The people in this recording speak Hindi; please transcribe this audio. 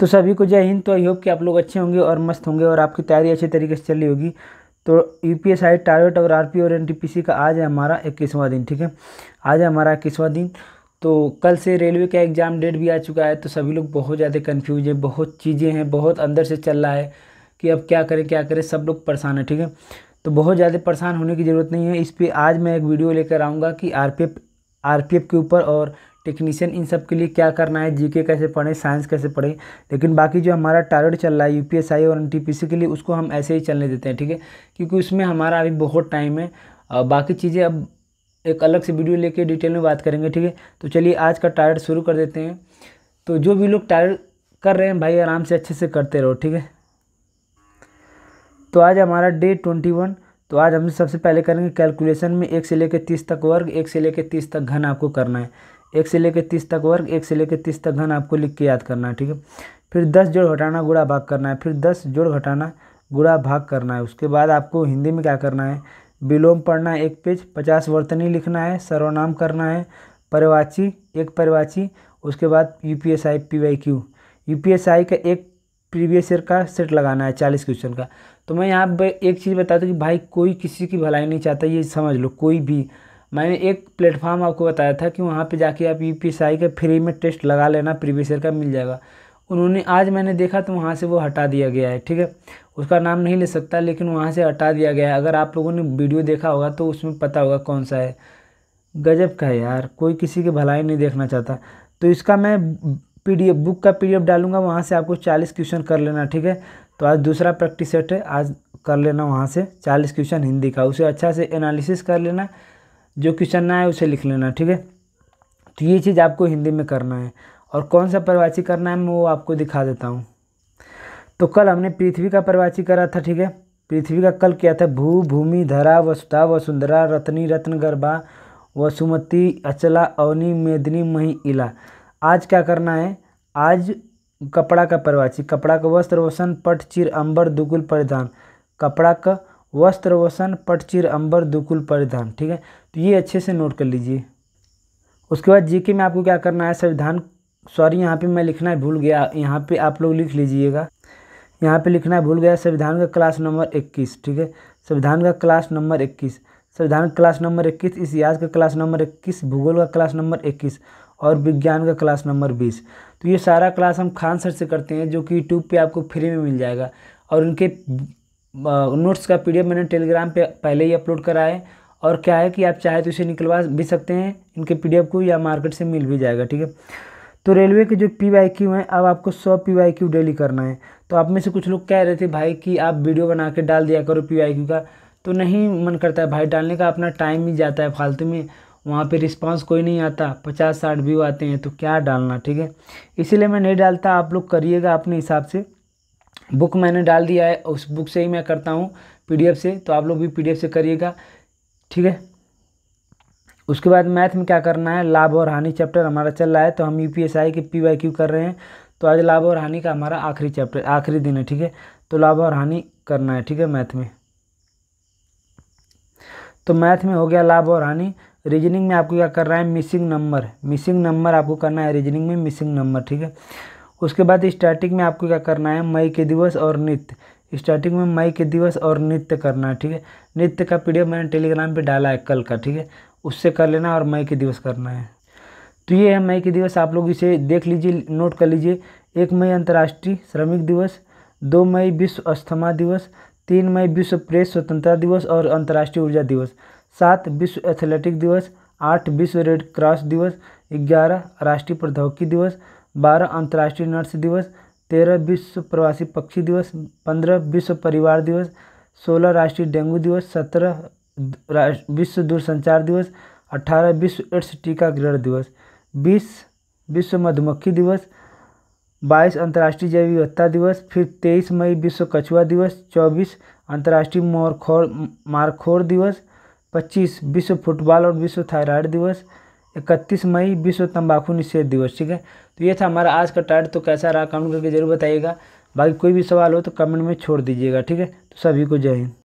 तो सभी को जय हिंद तो आई होप कि आप लोग अच्छे होंगे और मस्त होंगे और आपकी तैयारी अच्छी तरीके से चल रही होगी तो U P S I target और आर पी और एन टी पी सी का आज है हमारा इक्कीसवां दिन ठीक है आज है हमारा इक्कीसवां दिन तो कल से रेलवे का एग्ज़ाम डेट भी आ चुका है तो सभी लोग बहुत ज़्यादा कन्फ्यूज हैं बहुत चीज़ें हैं बहुत अंदर से चल रहा है कि अब क्या करें क्या करें सब लोग परेशान है ठीक है तो बहुत ज़्यादा परेशान होने की ज़रूरत नहीं है इस पर आज मैं एक वीडियो लेकर आऊँगा कि R P F R P F के ऊपर और टेक्नीशियन इन सब के लिए क्या करना है जीके कैसे पढ़ें साइंस कैसे पढ़ें लेकिन बाकी जो हमारा टारगेट चल रहा है यूपीएसआई और एनटीपीसी के लिए उसको हम ऐसे ही चलने देते हैं ठीक है क्योंकि उसमें हमारा अभी बहुत टाइम है बाकी चीज़ें अब एक अलग से वीडियो लेके डिटेल में बात करेंगे ठीक है तो चलिए आज का टारगेट शुरू कर देते हैं तो जो भी लोग टारगेट कर रहे हैं भाई आराम से अच्छे से करते रहो ठीक है तो आज हमारा डे ट्वेंटी वन तो आज हम सबसे पहले करेंगे कैलकुलेशन में एक से लेकर तीस तक वर्ग एक से लेकर तीस तक घन आपको करना है एक से लेकर तीस तक वर्ग एक से लेकर तीस तक घन आपको लिख के याद करना है ठीक है फिर दस जोड़ घटाना गुड़ा भाग करना है फिर दस जोड़ घटाना गुड़ा भाग करना है उसके बाद आपको हिंदी में क्या करना है विलोम पढ़ना है एक पेज पचास वर्तनी लिखना है सर्वनाम करना है परिवाची एक परिवाची उसके बाद U P S I P Y Q U P S I का एक प्रीवियस ईयर का सेट लगाना है चालीस क्वेश्चन का तो मैं यहाँ पर एक चीज़ बता दूँ कि भाई कोई किसी की भलाई नहीं चाहता ये समझ लो कोई भी मैंने एक प्लेटफॉर्म आपको बताया था कि वहाँ पे जाके आप यू पी का फ्री में टेस्ट लगा लेना प्रीवियस ईयर का मिल जाएगा उन्होंने आज मैंने देखा तो वहाँ से वो हटा दिया गया है ठीक है उसका नाम नहीं ले सकता लेकिन वहाँ से हटा दिया गया है अगर आप लोगों ने वीडियो देखा होगा तो उसमें पता होगा कौन सा है गजब का है यार कोई किसी की भलाई नहीं देखना चाहता तो इसका मैं पी बुक का पीडीएफ डालूंगा वहाँ से आपको चालीस क्वेश्चन कर लेना ठीक है तो आज दूसरा प्रैक्टिस सेट है आज कर लेना वहाँ से चालीस क्वेश्चन हिंदी का उसे अच्छा से एनालिसिस कर लेना जो क्वेश्चन ना है उसे लिख लेना ठीक है तो ये चीज़ आपको हिंदी में करना है और कौन सा परवाची करना है मैं वो आपको दिखा देता हूँ तो कल हमने पृथ्वी का परवाची करा था ठीक है पृथ्वी का कल किया था भू भूमि धरा वसुता वसुंधरा रत्नी रत्न गर्भा वसुमती अचला अवनी मेदनी मही इला आज क्या करना है आज कपड़ा का परवाची कपड़ा का वस्त्र वसन पट चिर अंबर दुगुल परिधान कपड़ा का वस्त्र वसन पटचिर अंबर दुकुल परिधान ठीक है तो ये अच्छे से नोट कर लीजिए उसके बाद जीके में आपको क्या करना है संविधान सॉरी यहाँ पे मैं लिखना है भूल गया यहाँ पे आप लोग लिख लीजिएगा यहाँ पे लिखना है भूल गया संविधान का क्लास नंबर इक्कीस ठीक है संविधान का क्लास नंबर इक्कीस संविधान का क्लास नंबर इक्कीस इतिहास का क्लास नंबर इक्कीस भूगोल का क्लास नंबर इक्कीस और विज्ञान का क्लास नंबर बीस तो ये सारा क्लास हम खान सर से करते हैं जो कि यूट्यूब पर आपको फ्री में मिल जाएगा और उनके नोट्स का पी मैंने टेलीग्राम पे पहले ही अपलोड करा है और क्या है कि आप चाहे तो इसे निकलवा भी सकते हैं इनके पी को या मार्केट से मिल भी जाएगा ठीक है तो रेलवे के जो पी वाई क्यू हैं अब आपको सौ पी वाई क्यू डेली करना है तो आप में से कुछ लोग कह रहे थे भाई कि आप वीडियो बना के डाल दिया करो पी वाई क्यू का तो नहीं मन करता है भाई डालने का अपना टाइम ही जाता है फालतू में वहाँ पे रिस्पांस कोई नहीं आता पचास साठ व्यू आते हैं तो क्या डालना ठीक है इसीलिए मैं नहीं डालता आप लोग करिएगा अपने हिसाब से बुक मैंने डाल दिया है उस बुक से ही मैं करता हूँ पीडीएफ से तो आप लोग भी पीडीएफ से करिएगा ठीक है उसके बाद मैथ में क्या करना है लाभ और हानि चैप्टर हमारा चल रहा है तो हम यू पी एस आई के पी वाई क्यू कर रहे हैं तो आज लाभ और हानि का हमारा आखिरी चैप्टर आखिरी दिन है ठीक है तो लाभ और हानि करना है ठीक है मैथ में तो मैथ में हो गया लाभ और हानि रीजनिंग में आपको क्या करना है मिसिंग नंबर मिसिंग नंबर आपको करना है रीजनिंग में मिसिंग नंबर ठीक है उसके बाद स्टार्टिंग में आपको क्या करना है मई के दिवस और नित्य स्टार्टिंग में मई के दिवस और नित्य करना है ठीक है नित्य का पी मैंने टेलीग्राम पर डाला है कल का ठीक है उससे कर लेना और मई के दिवस करना है तो ये है मई के दिवस आप लोग इसे देख लीजिए नोट कर लीजिए एक मई अंतर्राष्ट्रीय श्रमिक दिवस दो मई विश्व अस्थमा दिवस तीन मई विश्व प्रेस स्वतंत्रता दिवस और अंतर्राष्ट्रीय ऊर्जा दिवस सात विश्व एथलेटिक दिवस आठ विश्व रेड क्रॉस दिवस ग्यारह राष्ट्रीय प्रौद्योगिकी दिवस बारह अंतर्राष्ट्रीय नर्स दिवस तेरह विश्व प्रवासी पक्षी दिवस पंद्रह विश्व परिवार दिवस सोलह राष्ट्रीय डेंगू दिवस सत्रह विश्व दूरसंचार दिवस अठारह विश्व एड्स टीकाकरण दिवस बीस विश्व मधुमक्खी दिवस बाईस अंतर्राष्ट्रीय जैव विविधता दिवस फिर तेईस मई विश्व कछुआ दिवस चौबीस अंतर्राष्ट्रीय मोरखोर मारखोर दिवस पच्चीस विश्व फुटबॉल और विश्व थायराइड दिवस इकतीस मई विश्व तंबाकू निषेध दिवस ठीक है तो ये था हमारा आज का टाइट तो कैसा रहा कमेंट करके जरूर बताइएगा बाकी कोई भी सवाल हो तो कमेंट में छोड़ दीजिएगा ठीक है तो सभी को जय हिंद